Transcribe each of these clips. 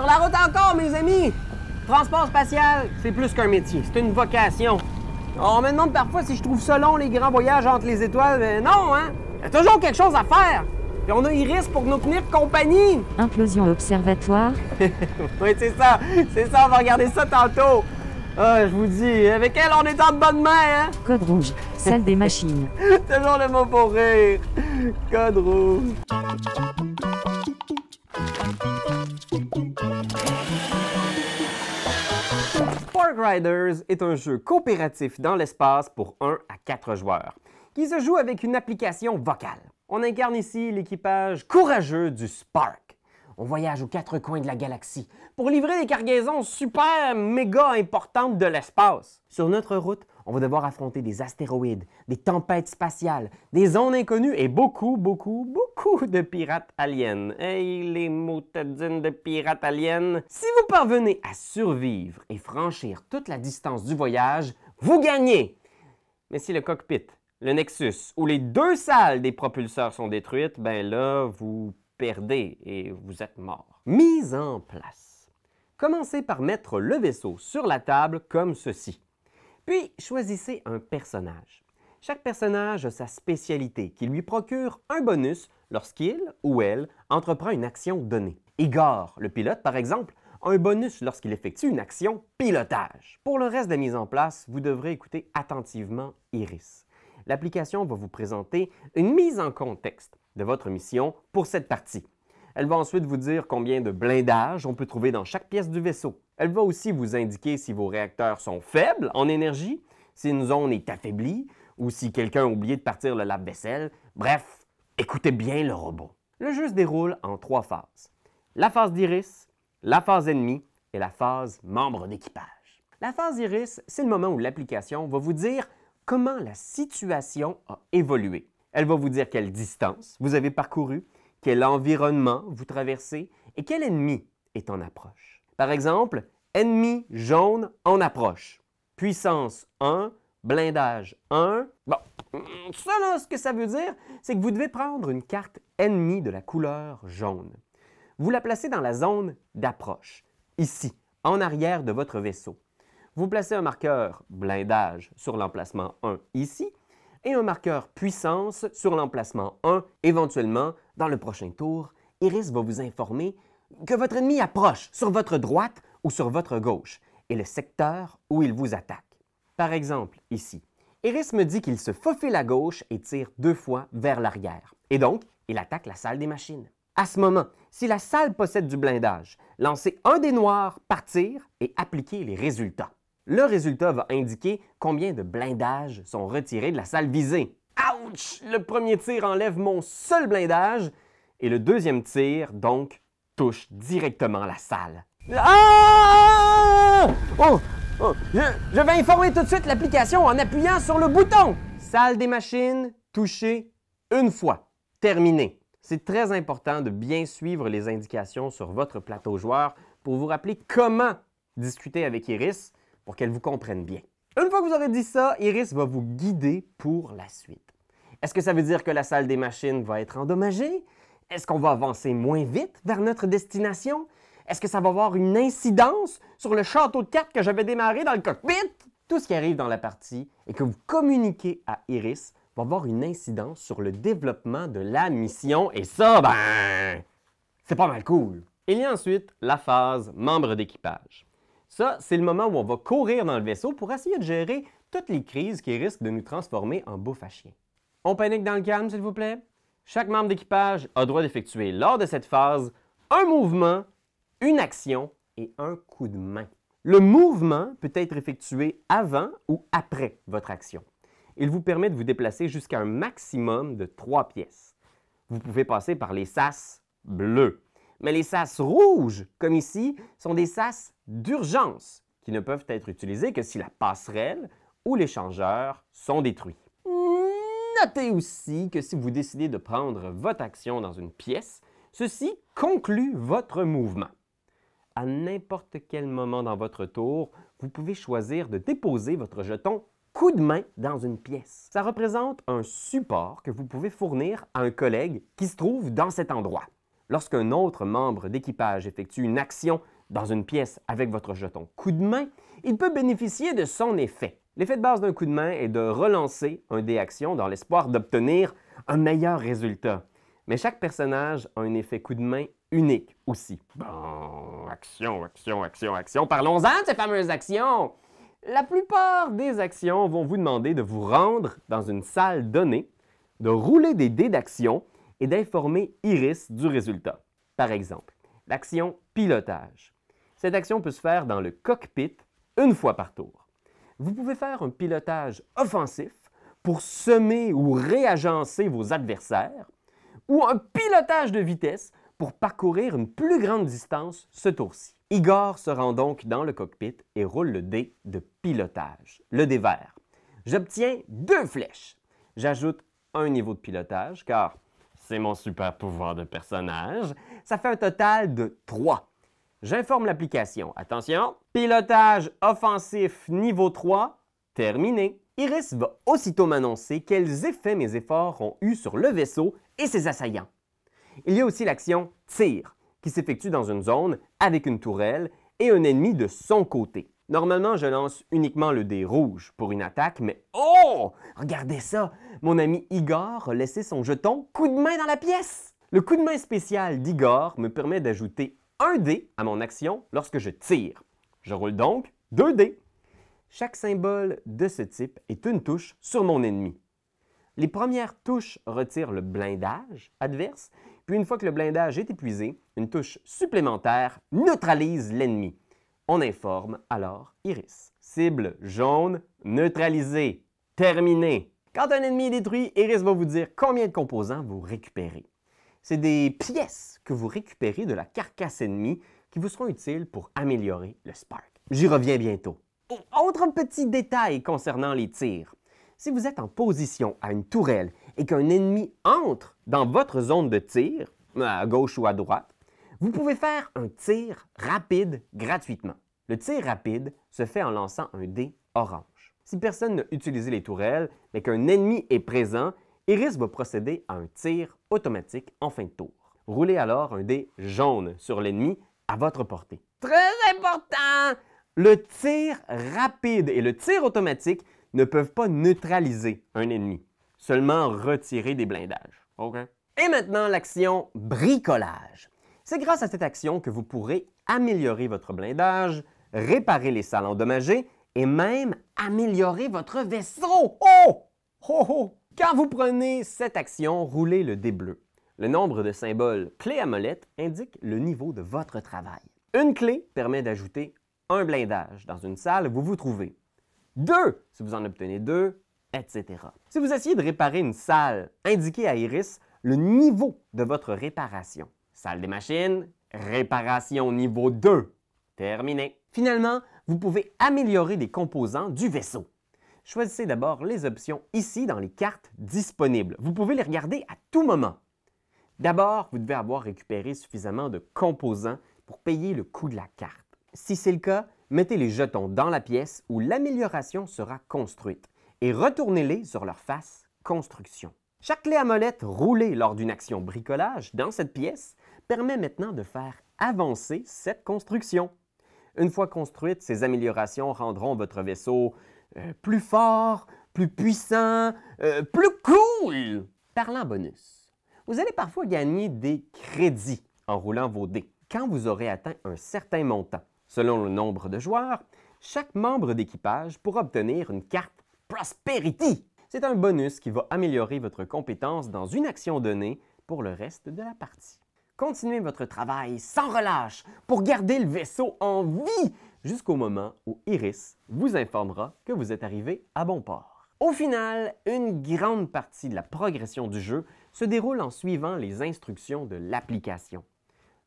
Sur la route encore, mes amis! Transport spatial, c'est plus qu'un métier, c'est une vocation. On me demande parfois si je trouve ça long, les grands voyages entre les étoiles. Mais non, hein? Il y a toujours quelque chose à faire. Puis on a Iris pour nous tenir compagnie. Implosion observatoire. oui, c'est ça. C'est ça, on va regarder ça tantôt. Ah, je vous dis, avec elle, on est en bonne main, hein? Code rouge, celle des machines. toujours le mot pour rire. Code rouge. Riders est un jeu coopératif dans l'espace pour 1 à 4 joueurs, qui se joue avec une application vocale. On incarne ici l'équipage courageux du Spark. On voyage aux quatre coins de la galaxie pour livrer des cargaisons super méga importantes de l'espace. Sur notre route, on va devoir affronter des astéroïdes, des tempêtes spatiales, des zones inconnues et beaucoup, beaucoup, beaucoup de pirates aliens. Hey, les motadines de pirates aliens! Si vous parvenez à survivre et franchir toute la distance du voyage, vous gagnez! Mais si le cockpit, le Nexus ou les deux salles des propulseurs sont détruites, ben là, vous perdez et vous êtes mort. Mise en place. Commencez par mettre le vaisseau sur la table comme ceci. Puis, choisissez un personnage. Chaque personnage a sa spécialité qui lui procure un bonus lorsqu'il ou elle entreprend une action donnée. Igor, le pilote par exemple, a un bonus lorsqu'il effectue une action pilotage. Pour le reste de la mise en place, vous devrez écouter attentivement Iris. L'application va vous présenter une mise en contexte de votre mission pour cette partie. Elle va ensuite vous dire combien de blindages on peut trouver dans chaque pièce du vaisseau, elle va aussi vous indiquer si vos réacteurs sont faibles en énergie, si une zone est affaiblie ou si quelqu'un a oublié de partir le lave-vaisselle. Bref, écoutez bien le robot. Le jeu se déroule en trois phases. La phase d'iris, la phase ennemie et la phase membre d'équipage. La phase iris, c'est le moment où l'application va vous dire comment la situation a évolué. Elle va vous dire quelle distance vous avez parcouru, quel environnement vous traversez et quel ennemi est en approche. Par exemple, ennemi jaune en approche. Puissance 1, blindage 1. Bon, mm, ça là, ce que ça veut dire, c'est que vous devez prendre une carte ennemie de la couleur jaune. Vous la placez dans la zone d'approche, ici, en arrière de votre vaisseau. Vous placez un marqueur blindage sur l'emplacement 1 ici et un marqueur puissance sur l'emplacement 1 éventuellement dans le prochain tour. Iris va vous informer que votre ennemi approche sur votre droite ou sur votre gauche et le secteur où il vous attaque. Par exemple, ici, Eris me dit qu'il se faufile à gauche et tire deux fois vers l'arrière. Et donc, il attaque la salle des machines. À ce moment, si la salle possède du blindage, lancez un des noirs, partir et appliquez les résultats. Le résultat va indiquer combien de blindages sont retirés de la salle visée. Ouch! Le premier tir enlève mon seul blindage et le deuxième tir, donc, touche directement la salle. Ah! Oh! oh! Je, vais informer tout de suite l'application en appuyant sur le bouton. Salle des machines, toucher une fois. Terminé. C'est très important de bien suivre les indications sur votre plateau joueur pour vous rappeler comment discuter avec Iris pour qu'elle vous comprenne bien. Une fois que vous aurez dit ça, Iris va vous guider pour la suite. Est-ce que ça veut dire que la salle des machines va être endommagée? Est-ce qu'on va avancer moins vite vers notre destination? Est-ce que ça va avoir une incidence sur le château de cartes que j'avais démarré dans le cockpit? Tout ce qui arrive dans la partie et que vous communiquez à Iris va avoir une incidence sur le développement de la mission et ça, ben, c'est pas mal cool. Il y a ensuite la phase membre d'équipage. Ça, c'est le moment où on va courir dans le vaisseau pour essayer de gérer toutes les crises qui risquent de nous transformer en bouffe à chien. On panique dans le calme, s'il vous plaît. Chaque membre d'équipage a droit d'effectuer lors de cette phase un mouvement, une action et un coup de main. Le mouvement peut être effectué avant ou après votre action. Il vous permet de vous déplacer jusqu'à un maximum de trois pièces. Vous pouvez passer par les sas bleus. Mais les sas rouges, comme ici, sont des sas d'urgence qui ne peuvent être utilisés que si la passerelle ou l'échangeur sont détruits. Notez aussi que si vous décidez de prendre votre action dans une pièce, ceci conclut votre mouvement. À n'importe quel moment dans votre tour, vous pouvez choisir de déposer votre jeton coup de main dans une pièce. Ça représente un support que vous pouvez fournir à un collègue qui se trouve dans cet endroit. Lorsqu'un autre membre d'équipage effectue une action dans une pièce avec votre jeton coup de main, il peut bénéficier de son effet. L'effet de base d'un coup de main est de relancer un dé action dans l'espoir d'obtenir un meilleur résultat. Mais chaque personnage a un effet coup de main unique aussi. Bon, action, action, action, action. Parlons-en de ces fameuses actions. La plupart des actions vont vous demander de vous rendre dans une salle donnée, de rouler des dés d'action et d'informer Iris du résultat. Par exemple, l'action pilotage. Cette action peut se faire dans le cockpit une fois par tour. Vous pouvez faire un pilotage offensif pour semer ou réagencer vos adversaires, ou un pilotage de vitesse pour parcourir une plus grande distance ce tour-ci. Igor se rend donc dans le cockpit et roule le dé de pilotage, le dé vert. J'obtiens deux flèches. J'ajoute un niveau de pilotage car c'est mon super pouvoir de personnage. Ça fait un total de trois. J'informe l'application. Attention, pilotage offensif niveau 3, terminé. Iris va aussitôt m'annoncer quels effets mes efforts ont eu sur le vaisseau et ses assaillants. Il y a aussi l'action tir, qui s'effectue dans une zone avec une tourelle et un ennemi de son côté. Normalement, je lance uniquement le dé rouge pour une attaque, mais oh! Regardez ça! Mon ami Igor a laissé son jeton coup de main dans la pièce! Le coup de main spécial d'Igor me permet d'ajouter un dé à mon action lorsque je tire. Je roule donc deux dés. Chaque symbole de ce type est une touche sur mon ennemi. Les premières touches retirent le blindage adverse, puis une fois que le blindage est épuisé, une touche supplémentaire neutralise l'ennemi. On informe alors Iris. Cible jaune, neutralisée, Terminé. Quand un ennemi est détruit, Iris va vous dire combien de composants vous récupérez. C'est des pièces que vous récupérez de la carcasse ennemie qui vous seront utiles pour améliorer le Spark. J'y reviens bientôt. Autre petit détail concernant les tirs. Si vous êtes en position à une tourelle et qu'un ennemi entre dans votre zone de tir, à gauche ou à droite, vous pouvez faire un tir rapide gratuitement. Le tir rapide se fait en lançant un dé orange. Si personne n'a utilisé les tourelles, mais qu'un ennemi est présent, Iris va procéder à un tir automatique en fin de tour. Roulez alors un dé jaune sur l'ennemi à votre portée. Très important! Le tir rapide et le tir automatique ne peuvent pas neutraliser un ennemi, seulement retirer des blindages. Et maintenant, l'action bricolage. C'est grâce à cette action que vous pourrez améliorer votre blindage, réparer les salles endommagées et même améliorer votre vaisseau. Oh! Oh! oh! Quand vous prenez cette action, roulez le dé bleu. Le nombre de symboles clé à molette indique le niveau de votre travail. Une clé permet d'ajouter un blindage dans une salle où vous vous trouvez. Deux, si vous en obtenez deux, etc. Si vous essayez de réparer une salle, indiquez à Iris le niveau de votre réparation. Salle des machines, réparation niveau 2. Terminé. Finalement, vous pouvez améliorer les composants du vaisseau choisissez d'abord les options ici dans les cartes disponibles. Vous pouvez les regarder à tout moment. D'abord, vous devez avoir récupéré suffisamment de composants pour payer le coût de la carte. Si c'est le cas, mettez les jetons dans la pièce où l'amélioration sera construite et retournez-les sur leur face construction. Chaque clé à molette roulée lors d'une action bricolage dans cette pièce permet maintenant de faire avancer cette construction. Une fois construite, ces améliorations rendront votre vaisseau euh, plus fort, plus puissant, euh, plus cool. Parlant bonus, vous allez parfois gagner des crédits en roulant vos dés. Quand vous aurez atteint un certain montant, selon le nombre de joueurs, chaque membre d'équipage pourra obtenir une carte Prosperity. C'est un bonus qui va améliorer votre compétence dans une action donnée pour le reste de la partie. Continuez votre travail sans relâche pour garder le vaisseau en vie jusqu'au moment où Iris vous informera que vous êtes arrivé à bon port. Au final, une grande partie de la progression du jeu se déroule en suivant les instructions de l'application.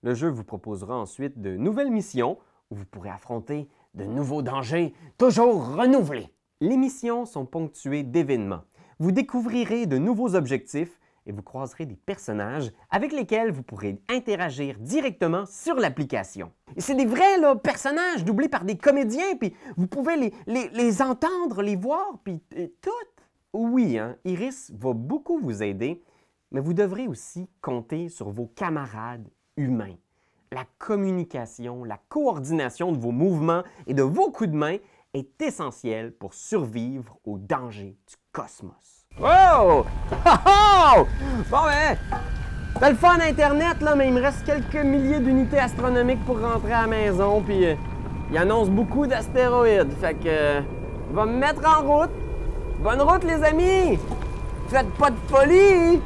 Le jeu vous proposera ensuite de nouvelles missions où vous pourrez affronter de nouveaux dangers, toujours renouvelés. Les missions sont ponctuées d'événements. Vous découvrirez de nouveaux objectifs et vous croiserez des personnages avec lesquels vous pourrez interagir directement sur l'application. C'est des vrais personnages doublés par des comédiens, puis vous pouvez les, entendre, les voir, puis euh, tout. Oui, hein, Iris va beaucoup vous aider, mais vous devrez aussi compter sur vos camarades humains. La communication, la coordination de vos mouvements et de vos coups de main est essentielle pour survivre aux dangers du cosmos. Wow! Oh! oh! Bon, ben, t'as le fun Internet, là, mais il me reste quelques milliers d'unités astronomiques pour rentrer à la maison, puis euh, il annonce beaucoup d'astéroïdes. Fait que, va me mettre en route. Bonne route, les amis! Faites pas de folie!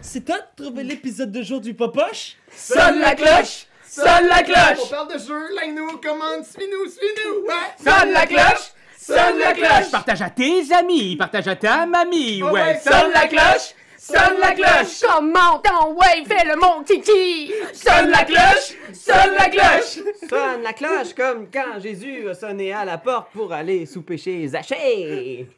C'est toi de trouver l'épisode de jour du Popoche? Sonne la cloche! Sonne la cloche! On parle de jeu, like nous commande, suis-nous, suis-nous! Ouais! Sonne la cloche! Sonne la cloche Partage à tes amis, partage à ta mamie, oh ouais, sonne la cloche Sonne la cloche Comment temps wave fais le mon titi Sonne la cloche Sonne la cloche Sonne la cloche comme quand Jésus a sonné à la porte pour aller sous chez Zachée